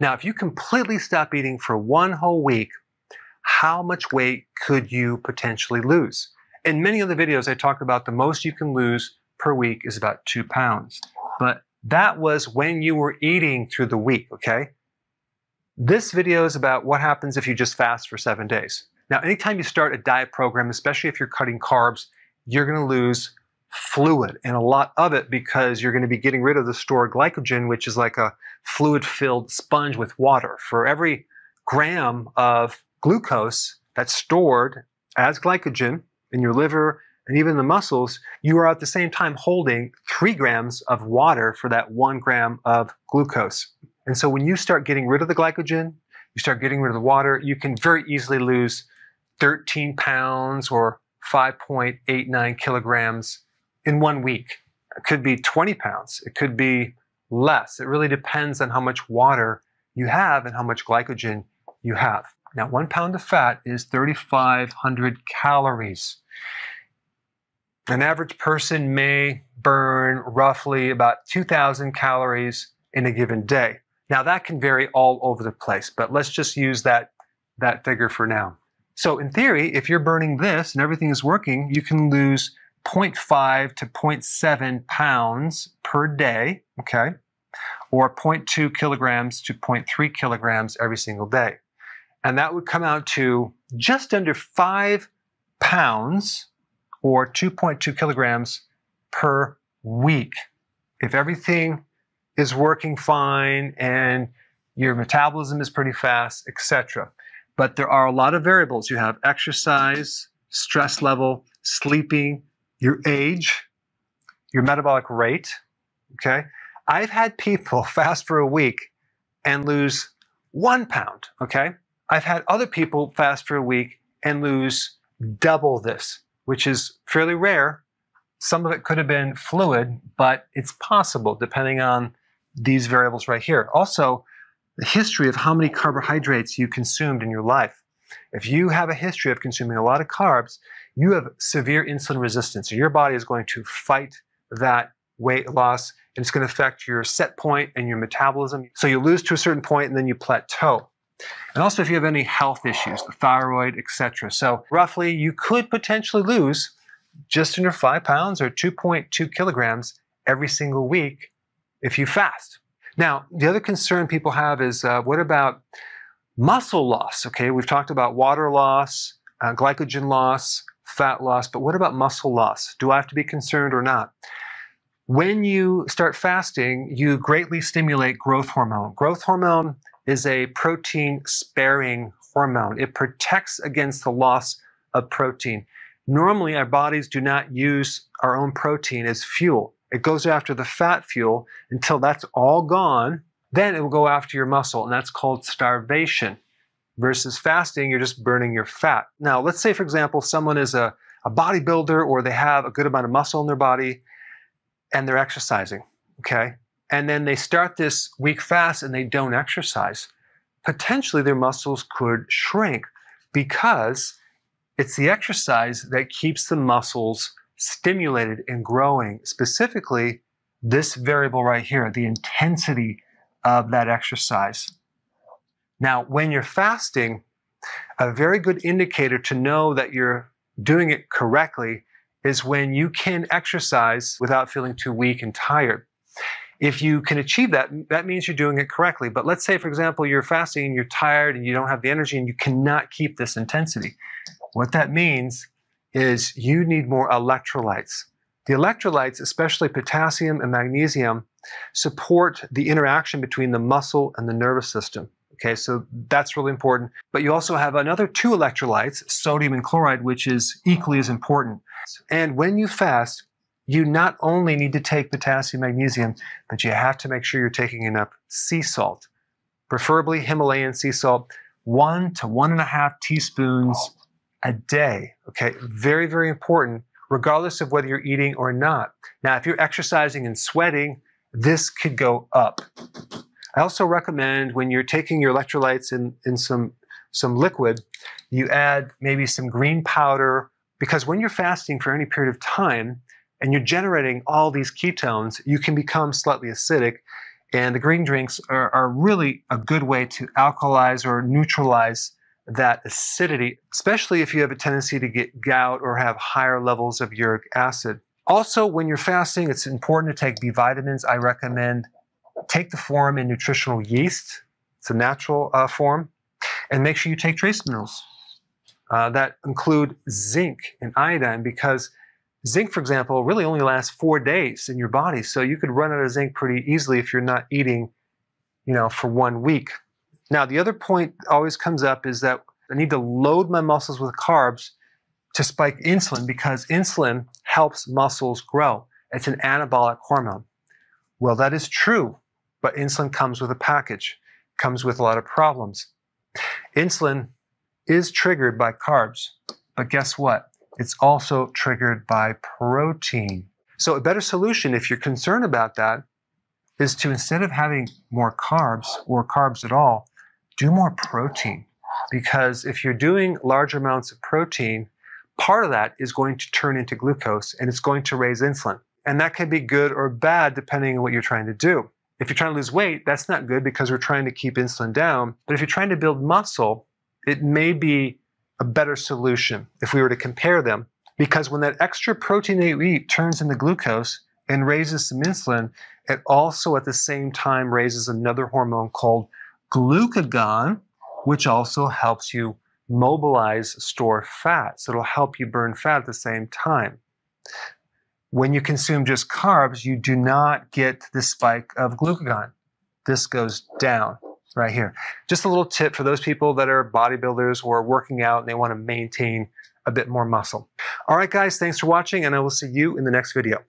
Now, if you completely stop eating for one whole week, how much weight could you potentially lose? In many of the videos, I talk about the most you can lose per week is about two pounds. But that was when you were eating through the week, okay? This video is about what happens if you just fast for seven days. Now, anytime you start a diet program, especially if you're cutting carbs, you're gonna lose fluid and a lot of it because you're going to be getting rid of the stored glycogen, which is like a fluid filled sponge with water. For every gram of glucose that's stored as glycogen in your liver and even the muscles, you are at the same time holding three grams of water for that one gram of glucose. And so when you start getting rid of the glycogen, you start getting rid of the water, you can very easily lose 13 pounds or 5.89 kilograms in one week. It could be 20 pounds, it could be less. It really depends on how much water you have and how much glycogen you have. Now, one pound of fat is 3,500 calories. An average person may burn roughly about 2,000 calories in a given day. Now, that can vary all over the place, but let's just use that, that figure for now. So, in theory, if you're burning this and everything is working, you can lose 0.5 to 0.7 pounds per day, okay, or 0.2 kilograms to 0.3 kilograms every single day. And that would come out to just under 5 pounds or 2.2 kilograms per week. If everything is working fine and your metabolism is pretty fast, etc. But there are a lot of variables. You have exercise, stress level, sleeping, your age, your metabolic rate. Okay. I've had people fast for a week and lose one pound. Okay. I've had other people fast for a week and lose double this, which is fairly rare. Some of it could have been fluid, but it's possible depending on these variables right here. Also, the history of how many carbohydrates you consumed in your life. If you have a history of consuming a lot of carbs, you have severe insulin resistance. Your body is going to fight that weight loss and it's going to affect your set point and your metabolism. So you lose to a certain point and then you plateau. And also if you have any health issues, the thyroid, etc. So roughly you could potentially lose just under 5 pounds or 2.2 kilograms every single week if you fast. Now, the other concern people have is uh, what about muscle loss? Okay, we've talked about water loss, uh, glycogen loss, fat loss, but what about muscle loss? Do I have to be concerned or not? When you start fasting, you greatly stimulate growth hormone. Growth hormone is a protein sparing hormone, it protects against the loss of protein. Normally, our bodies do not use our own protein as fuel. It goes after the fat fuel until that's all gone. Then it will go after your muscle, and that's called starvation versus fasting, you're just burning your fat. Now, let's say, for example, someone is a, a bodybuilder or they have a good amount of muscle in their body and they're exercising, okay? And then they start this week fast and they don't exercise. Potentially, their muscles could shrink because it's the exercise that keeps the muscles stimulated and growing, specifically this variable right here, the intensity of that exercise. Now, when you're fasting, a very good indicator to know that you're doing it correctly is when you can exercise without feeling too weak and tired. If you can achieve that, that means you're doing it correctly. But let's say, for example, you're fasting and you're tired and you don't have the energy and you cannot keep this intensity. What that means is you need more electrolytes. The electrolytes, especially potassium and magnesium, support the interaction between the muscle and the nervous system. Okay, so that's really important. But you also have another two electrolytes, sodium and chloride, which is equally as important. And when you fast, you not only need to take potassium, magnesium, but you have to make sure you're taking enough sea salt, preferably Himalayan sea salt, one to one and a half teaspoons a day. Okay, very, very important, regardless of whether you're eating or not. Now, if you're exercising and sweating, this could go up. I also recommend when you're taking your electrolytes in, in some, some liquid, you add maybe some green powder, because when you're fasting for any period of time and you're generating all these ketones, you can become slightly acidic. And the green drinks are, are really a good way to alkalize or neutralize that acidity, especially if you have a tendency to get gout or have higher levels of uric acid. Also, when you're fasting, it's important to take B vitamins. I recommend take the form in nutritional yeast, it's a natural uh, form, and make sure you take trace minerals uh, that include zinc and iodine because zinc, for example, really only lasts four days in your body. So you could run out of zinc pretty easily if you're not eating, you know, for one week. Now, the other point always comes up is that I need to load my muscles with carbs to spike insulin because insulin helps muscles grow. It's an anabolic hormone. Well, that is true but insulin comes with a package, comes with a lot of problems. Insulin is triggered by carbs, but guess what? It's also triggered by protein. So, a better solution, if you're concerned about that, is to instead of having more carbs or carbs at all, do more protein. Because if you're doing large amounts of protein, part of that is going to turn into glucose and it's going to raise insulin. And that can be good or bad depending on what you're trying to do. If you're trying to lose weight, that's not good because we're trying to keep insulin down. But if you're trying to build muscle, it may be a better solution if we were to compare them. Because when that extra protein that you eat turns into glucose and raises some insulin, it also at the same time raises another hormone called glucagon, which also helps you mobilize, store fat. So it'll help you burn fat at the same time. When you consume just carbs, you do not get the spike of glucagon. This goes down right here. Just a little tip for those people that are bodybuilders or working out and they want to maintain a bit more muscle. All right, guys, thanks for watching, and I will see you in the next video.